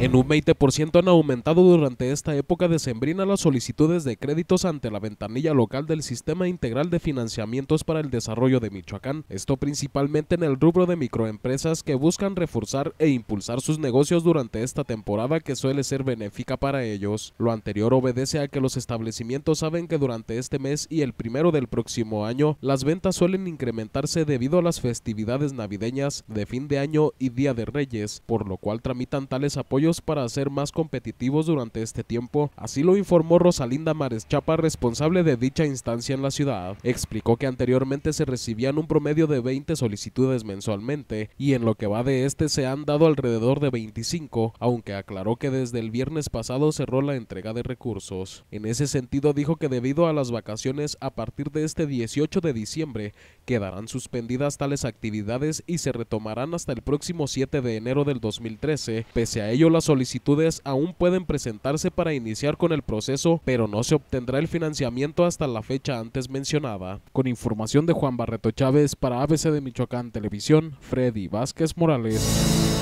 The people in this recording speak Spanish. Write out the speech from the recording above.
En un 20% han aumentado durante esta época decembrina las solicitudes de créditos ante la ventanilla local del Sistema Integral de Financiamientos para el Desarrollo de Michoacán, esto principalmente en el rubro de microempresas que buscan reforzar e impulsar sus negocios durante esta temporada que suele ser benéfica para ellos. Lo anterior obedece a que los establecimientos saben que durante este mes y el primero del próximo año, las ventas suelen incrementarse debido a las festividades navideñas de fin de año y Día de Reyes, por lo cual tramitan tales apoyos para ser más competitivos durante este tiempo, así lo informó Rosalinda Mares Chapa, responsable de dicha instancia en la ciudad. Explicó que anteriormente se recibían un promedio de 20 solicitudes mensualmente y en lo que va de este se han dado alrededor de 25, aunque aclaró que desde el viernes pasado cerró la entrega de recursos. En ese sentido dijo que debido a las vacaciones a partir de este 18 de diciembre quedarán suspendidas tales actividades y se retomarán hasta el próximo 7 de enero del 2013. Pese a ello, la solicitudes aún pueden presentarse para iniciar con el proceso, pero no se obtendrá el financiamiento hasta la fecha antes mencionada. Con información de Juan Barreto Chávez para ABC de Michoacán Televisión, Freddy Vázquez Morales.